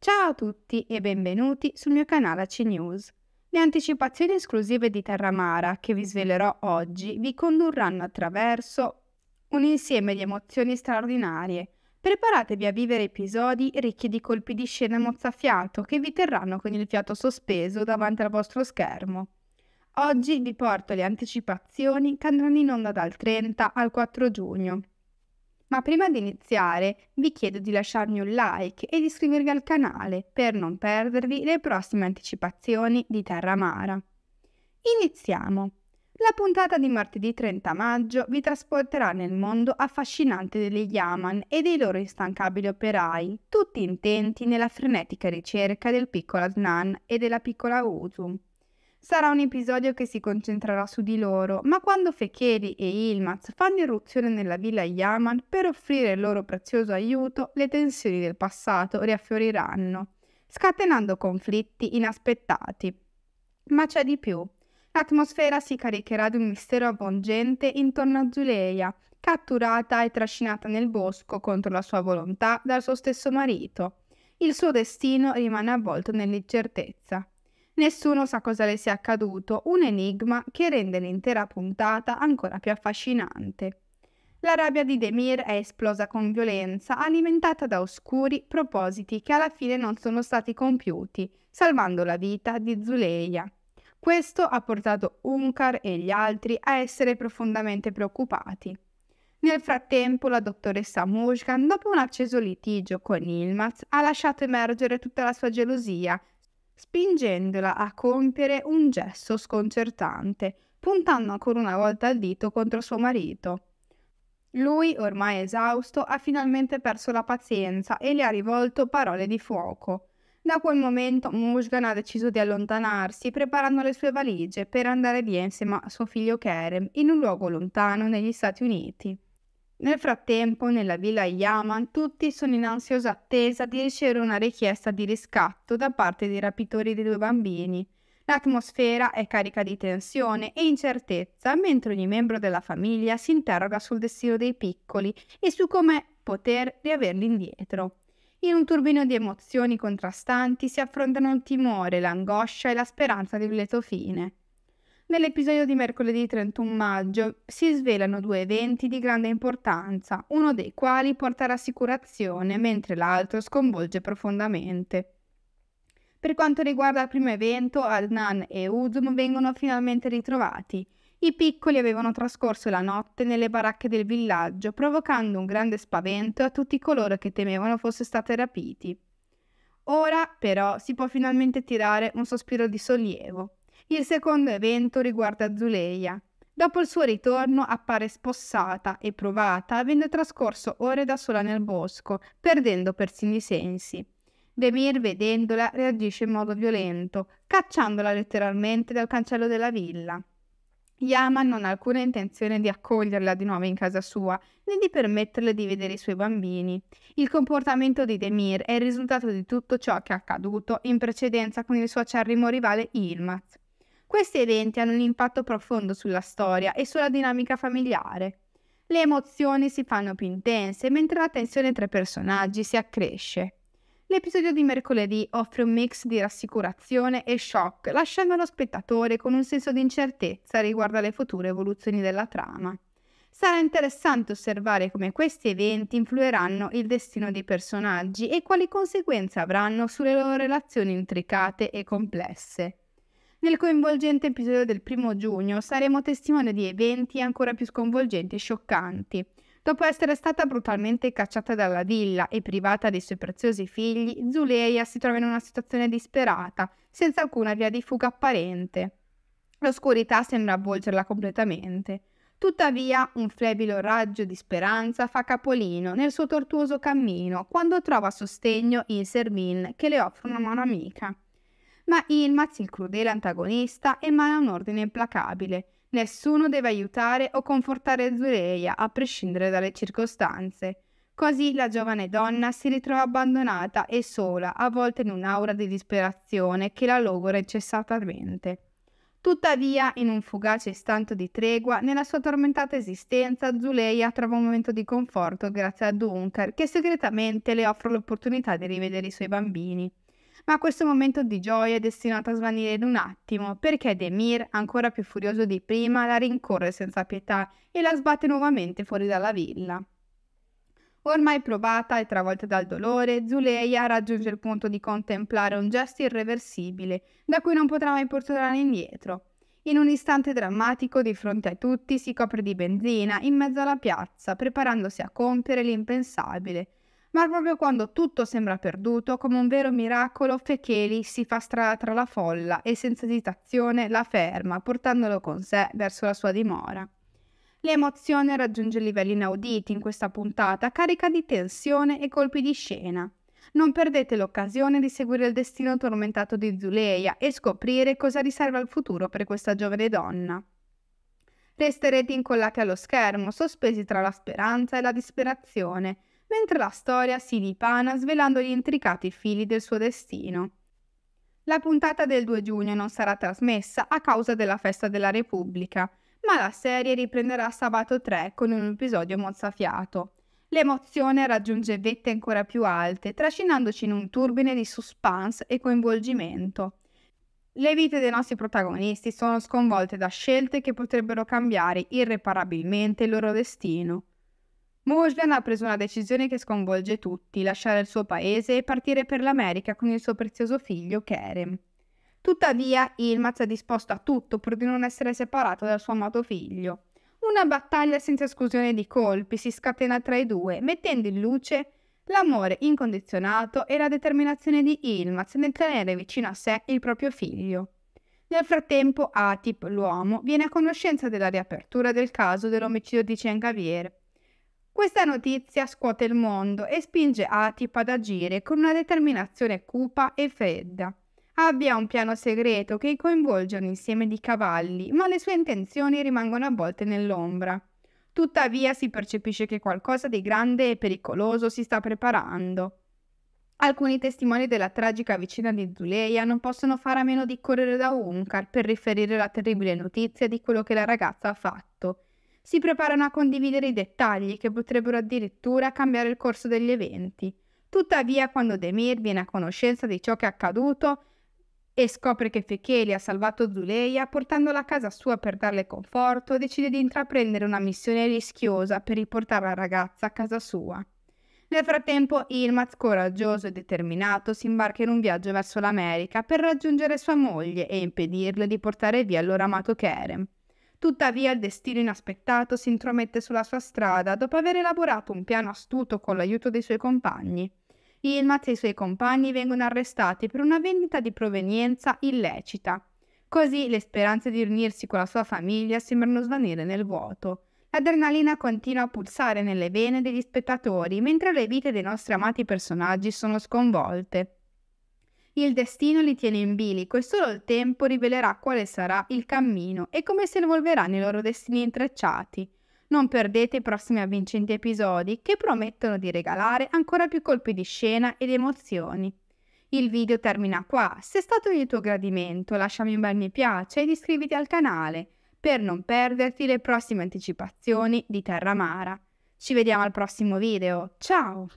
Ciao a tutti e benvenuti sul mio canale AC News. Le anticipazioni esclusive di Terramara che vi svelerò oggi vi condurranno attraverso un insieme di emozioni straordinarie. Preparatevi a vivere episodi ricchi di colpi di scena mozzafiato che vi terranno con il fiato sospeso davanti al vostro schermo. Oggi vi porto le anticipazioni che andranno in onda dal 30 al 4 giugno. Ma prima di iniziare vi chiedo di lasciarmi un like e di iscrivervi al canale per non perdervi le prossime anticipazioni di Terra Mara. Iniziamo! La puntata di martedì 30 maggio vi trasporterà nel mondo affascinante degli Yaman e dei loro instancabili operai, tutti intenti nella frenetica ricerca del piccolo Adnan e della piccola Utu. Sarà un episodio che si concentrerà su di loro, ma quando Fecheri e Ilmaz fanno irruzione nella villa Yaman per offrire il loro prezioso aiuto, le tensioni del passato riaffioriranno, scatenando conflitti inaspettati. Ma c'è di più. L'atmosfera si caricherà di un mistero avvolgente intorno a Zuleia, catturata e trascinata nel bosco contro la sua volontà dal suo stesso marito. Il suo destino rimane avvolto nell'incertezza. Nessuno sa cosa le sia accaduto, un enigma che rende l'intera puntata ancora più affascinante. La rabbia di Demir è esplosa con violenza, alimentata da oscuri propositi che alla fine non sono stati compiuti, salvando la vita di Zuleia. Questo ha portato Unkar e gli altri a essere profondamente preoccupati. Nel frattempo, la dottoressa Mushkan, dopo un acceso litigio con Ilmaz, ha lasciato emergere tutta la sua gelosia spingendola a compiere un gesto sconcertante, puntando ancora una volta il dito contro suo marito. Lui, ormai esausto, ha finalmente perso la pazienza e le ha rivolto parole di fuoco. Da quel momento Mushgan ha deciso di allontanarsi, preparando le sue valigie per andare via insieme a suo figlio Kerem in un luogo lontano negli Stati Uniti. Nel frattempo, nella villa Yaman, tutti sono in ansiosa attesa di ricevere una richiesta di riscatto da parte dei rapitori dei due bambini. L'atmosfera è carica di tensione e incertezza, mentre ogni membro della famiglia si interroga sul destino dei piccoli e su come poter riaverli indietro. In un turbino di emozioni contrastanti si affrontano il timore, l'angoscia e la speranza di un lieto fine. Nell'episodio di mercoledì 31 maggio si svelano due eventi di grande importanza, uno dei quali porta rassicurazione, mentre l'altro sconvolge profondamente. Per quanto riguarda il primo evento, Adnan e Uzum vengono finalmente ritrovati. I piccoli avevano trascorso la notte nelle baracche del villaggio, provocando un grande spavento a tutti coloro che temevano fosse stati rapiti. Ora, però, si può finalmente tirare un sospiro di sollievo. Il secondo evento riguarda Zuleia. Dopo il suo ritorno appare spossata e provata, avendo trascorso ore da sola nel bosco, perdendo persino i sensi. Demir, vedendola, reagisce in modo violento, cacciandola letteralmente dal cancello della villa. Yaman non ha alcuna intenzione di accoglierla di nuovo in casa sua, né di permetterle di vedere i suoi bambini. Il comportamento di Demir è il risultato di tutto ciò che è accaduto in precedenza con il suo acerrimo rivale Ilmaz, questi eventi hanno un impatto profondo sulla storia e sulla dinamica familiare. Le emozioni si fanno più intense, mentre la tensione tra i personaggi si accresce. L'episodio di mercoledì offre un mix di rassicurazione e shock, lasciando lo spettatore con un senso di incertezza riguardo alle future evoluzioni della trama. Sarà interessante osservare come questi eventi influiranno il destino dei personaggi e quali conseguenze avranno sulle loro relazioni intricate e complesse. Nel coinvolgente episodio del primo giugno saremo testimoni di eventi ancora più sconvolgenti e scioccanti. Dopo essere stata brutalmente cacciata dalla villa e privata dei suoi preziosi figli, Zuleia si trova in una situazione disperata, senza alcuna via di fuga apparente. L'oscurità sembra avvolgerla completamente. Tuttavia, un flebile raggio di speranza fa capolino nel suo tortuoso cammino quando trova sostegno in Sermin che le offre una mano amica. Ma Ilmaz, il crudele antagonista, emana un ordine implacabile. Nessuno deve aiutare o confortare Zureya, a prescindere dalle circostanze. Così la giovane donna si ritrova abbandonata e sola, avvolta in un'aura di disperazione che la logora incessatamente. Tuttavia, in un fugace istante di tregua, nella sua tormentata esistenza, Zuleia trova un momento di conforto grazie a Dunker, che segretamente le offre l'opportunità di rivedere i suoi bambini ma questo momento di gioia è destinato a svanire in un attimo, perché Demir, ancora più furioso di prima, la rincorre senza pietà e la sbatte nuovamente fuori dalla villa. Ormai provata e travolta dal dolore, Zuleia raggiunge il punto di contemplare un gesto irreversibile, da cui non potrà mai portare indietro. In un istante drammatico, di fronte a tutti, si copre di benzina in mezzo alla piazza, preparandosi a compiere l'impensabile, ma proprio quando tutto sembra perduto, come un vero miracolo, Fecheli si fa strada tra la folla e senza esitazione la ferma, portandolo con sé verso la sua dimora. L'emozione raggiunge livelli inauditi in questa puntata, carica di tensione e colpi di scena. Non perdete l'occasione di seguire il destino tormentato di Zuleia e scoprire cosa riserva il futuro per questa giovane donna. Resterete incollati allo schermo, sospesi tra la speranza e la disperazione, mentre la storia si dipana svelando gli intricati fili del suo destino. La puntata del 2 giugno non sarà trasmessa a causa della festa della Repubblica, ma la serie riprenderà sabato 3 con un episodio mozzafiato. L'emozione raggiunge vette ancora più alte, trascinandoci in un turbine di suspense e coinvolgimento. Le vite dei nostri protagonisti sono sconvolte da scelte che potrebbero cambiare irreparabilmente il loro destino. Mosman ha preso una decisione che sconvolge tutti, lasciare il suo paese e partire per l'America con il suo prezioso figlio Kerem. Tuttavia, Ilmaz è disposto a tutto pur di non essere separato dal suo amato figlio. Una battaglia senza esclusione di colpi si scatena tra i due, mettendo in luce l'amore incondizionato e la determinazione di Ilmaz nel tenere vicino a sé il proprio figlio. Nel frattempo, Atip, l'uomo, viene a conoscenza della riapertura del caso dell'omicidio di Cengavier questa notizia scuote il mondo e spinge Atip ad agire con una determinazione cupa e fredda. Abbia un piano segreto che coinvolge un insieme di cavalli, ma le sue intenzioni rimangono avvolte nell'ombra. Tuttavia si percepisce che qualcosa di grande e pericoloso si sta preparando. Alcuni testimoni della tragica vicina di Zuleia non possono fare a meno di correre da Unkar per riferire la terribile notizia di quello che la ragazza ha fatto si preparano a condividere i dettagli che potrebbero addirittura cambiare il corso degli eventi. Tuttavia, quando Demir viene a conoscenza di ciò che è accaduto e scopre che Fecheli ha salvato Zuleia portandola a casa sua per darle conforto, decide di intraprendere una missione rischiosa per riportare la ragazza a casa sua. Nel frattempo, Ilmaz, coraggioso e determinato, si imbarca in un viaggio verso l'America per raggiungere sua moglie e impedirle di portare via il loro amato Kerem. Tuttavia il destino inaspettato si intromette sulla sua strada dopo aver elaborato un piano astuto con l'aiuto dei suoi compagni. Ilmaz e i suoi compagni vengono arrestati per una vendita di provenienza illecita. Così le speranze di riunirsi con la sua famiglia sembrano svanire nel vuoto. L'adrenalina continua a pulsare nelle vene degli spettatori, mentre le vite dei nostri amati personaggi sono sconvolte. Il destino li tiene in bilico e solo il tempo rivelerà quale sarà il cammino e come si evolveranno i loro destini intrecciati. Non perdete i prossimi avvincenti episodi che promettono di regalare ancora più colpi di scena ed emozioni. Il video termina qua, se è stato di tuo gradimento lasciami un bel mi piace ed iscriviti al canale per non perderti le prossime anticipazioni di Terra Mara. Ci vediamo al prossimo video, ciao!